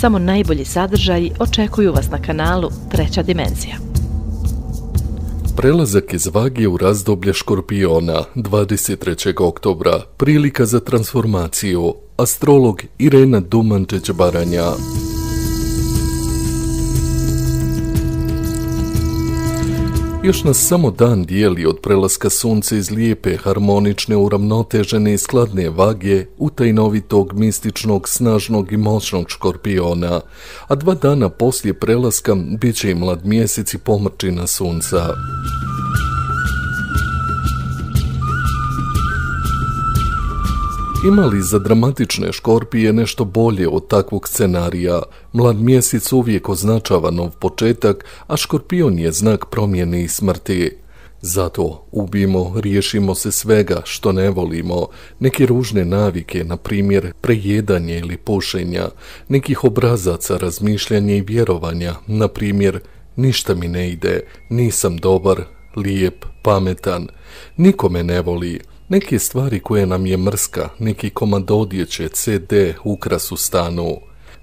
Samo najbolji sadržaji očekuju vas na kanalu Treća dimenzija. Prelazak iz vagije u razdoblje škorpiona 23. oktobra, prilika za transformaciju, astrolog Irena Dumančeć Baranja. Još nas samo dan dijeli od prelaska sunca iz lijepe, harmonične, uravnotežene i skladne vage u tajnovitog, mističnog, snažnog i moćnog škorpiona, a dva dana poslije prelaska bit će i mlad mjesec i pomrčina sunca. li za dramatične škorpije nešto bolje od takvog scenarija? Mlad mjesec uvijek označava nov početak, a škorpion je znak promjene i smrti. Zato ubimo, riješimo se svega što ne volimo, neke ružne navike, na primjer prejedanje ili pušenja, nekih obrazaca razmišljanja i vjerovanja, na primjer ništa mi ne ide, nisam dobar, lijep, pametan, nikome ne voli, Neke stvari koje nam je mrska, neki komad odjeće, CD, ukras u stanu.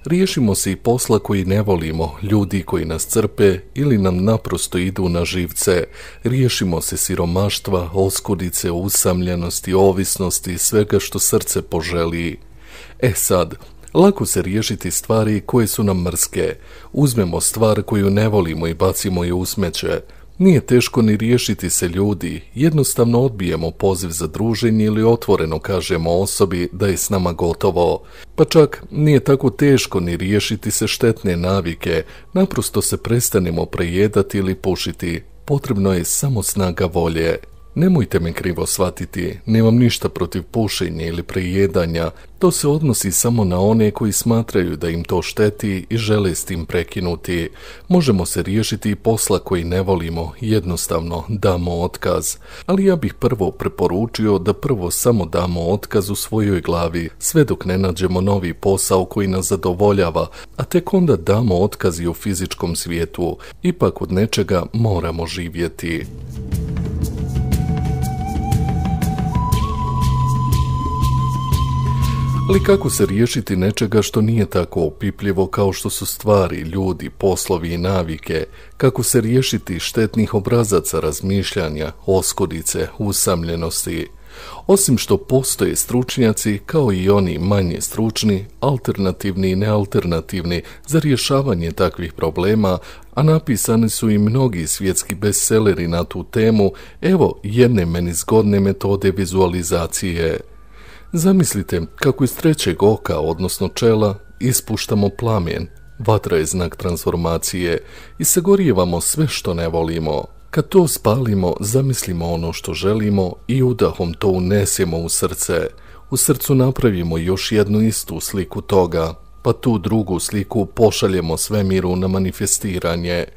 Riješimo se i posla koji ne volimo, ljudi koji nas crpe ili nam naprosto idu na živce. Riješimo se siromaštva, oskudice, usamljenosti, ovisnosti, svega što srce poželi. E sad, Lako se riješiti stvari koje su nam mrske. Uzmemo stvar koju ne volimo i bacimo je u smeće. Nije teško ni riješiti se ljudi, jednostavno odbijemo poziv za druženje ili otvoreno kažemo osobi da je s nama gotovo. Pa čak nije tako teško ni riješiti se štetne navike, naprosto se prestanemo prejedati ili pušiti, potrebno je samo snaga volje. Nemojte me krivo shvatiti, nemam ništa protiv pušenja ili prejedanja, to se odnosi samo na one koji smatraju da im to šteti i žele s tim prekinuti. Možemo se riješiti posla koji ne volimo, jednostavno damo otkaz. Ali ja bih prvo preporučio da prvo samo damo otkaz u svojoj glavi, sve dok ne nađemo novi posao koji nas zadovoljava, a tek onda damo otkaz i u fizičkom svijetu. Ipak od nečega moramo živjeti. Ali kako se riješiti nečega što nije tako opipljivo kao što su stvari, ljudi, poslovi i navike? Kako se riješiti štetnih obrazaca razmišljanja, oskodice, usamljenosti? Osim što postoje stručnjaci, kao i oni manje stručni, alternativni i nealternativni za rješavanje takvih problema, a napisani su i mnogi svjetski bestselleri na tu temu, evo jedne meni zgodne metode vizualizacije – Zamislite kako iz trećeg oka, odnosno čela, ispuštamo plamen, vatra je znak transformacije i sagorijevamo sve što ne volimo. Kad to spalimo, zamislimo ono što želimo i udahom to unesemo u srce. U srcu napravimo još jednu istu sliku toga, pa tu drugu sliku pošaljemo svemiru na manifestiranje –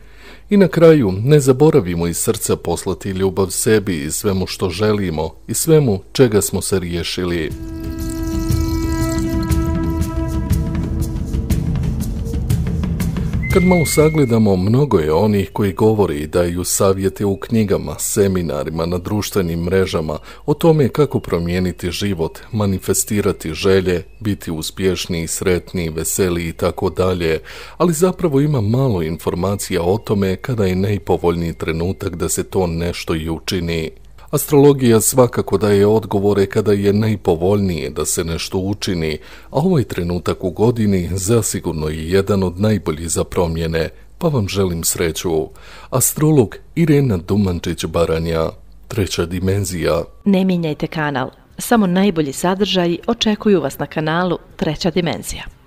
i na kraju, ne zaboravimo iz srca poslati ljubav sebi i svemu što želimo i svemu čega smo se riješili. Kad malo sagledamo, mnogo je onih koji govori i daju savjete u knjigama, seminarima, na društvenim mrežama o tome kako promijeniti život, manifestirati želje, biti uspješniji, sretniji, veseli i tako dalje, ali zapravo ima malo informacija o tome kada je najpovoljniji trenutak da se to nešto i učini. Astrologija svakako daje odgovore kada je najpovoljnije da se nešto učini, a ovaj trenutak u godini zasigurno je jedan od najboljih za promjene, pa vam želim sreću. Astrolog Irena Dumančić-Baranja, treća dimenzija. Ne mijenjajte kanal, samo najbolji sadržaji očekuju vas na kanalu Treća dimenzija.